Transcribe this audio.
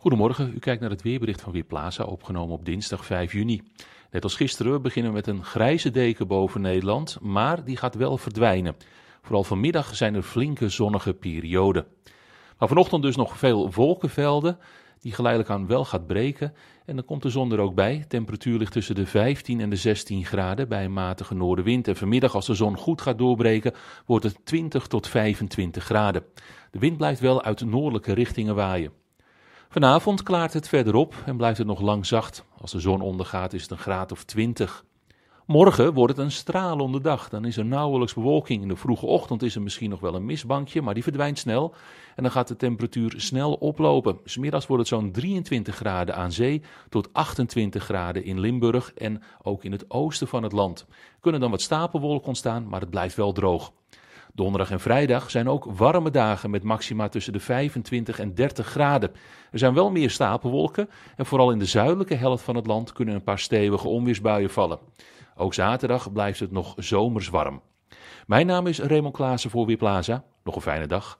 Goedemorgen, u kijkt naar het weerbericht van Weerplaza, opgenomen op dinsdag 5 juni. Net als gisteren beginnen we met een grijze deken boven Nederland, maar die gaat wel verdwijnen. Vooral vanmiddag zijn er flinke zonnige perioden. Maar vanochtend dus nog veel wolkenvelden, die geleidelijk aan wel gaat breken. En dan komt de zon er ook bij. Temperatuur ligt tussen de 15 en de 16 graden bij een matige noordenwind. En vanmiddag, als de zon goed gaat doorbreken, wordt het 20 tot 25 graden. De wind blijft wel uit noordelijke richtingen waaien. Vanavond klaart het verder op en blijft het nog lang zacht. Als de zon ondergaat is het een graad of 20. Morgen wordt het een stralende dag. Dan is er nauwelijks bewolking. In de vroege ochtend is er misschien nog wel een misbankje, maar die verdwijnt snel. En dan gaat de temperatuur snel oplopen. Smiddags wordt het zo'n 23 graden aan zee tot 28 graden in Limburg en ook in het oosten van het land. Er kunnen dan wat stapelwolken ontstaan, maar het blijft wel droog. Donderdag en vrijdag zijn ook warme dagen met maxima tussen de 25 en 30 graden. Er zijn wel meer stapelwolken en vooral in de zuidelijke helft van het land kunnen een paar stevige onweersbuien vallen. Ook zaterdag blijft het nog zomers warm. Mijn naam is Raymond Klaassen voor Weerplaza. Nog een fijne dag.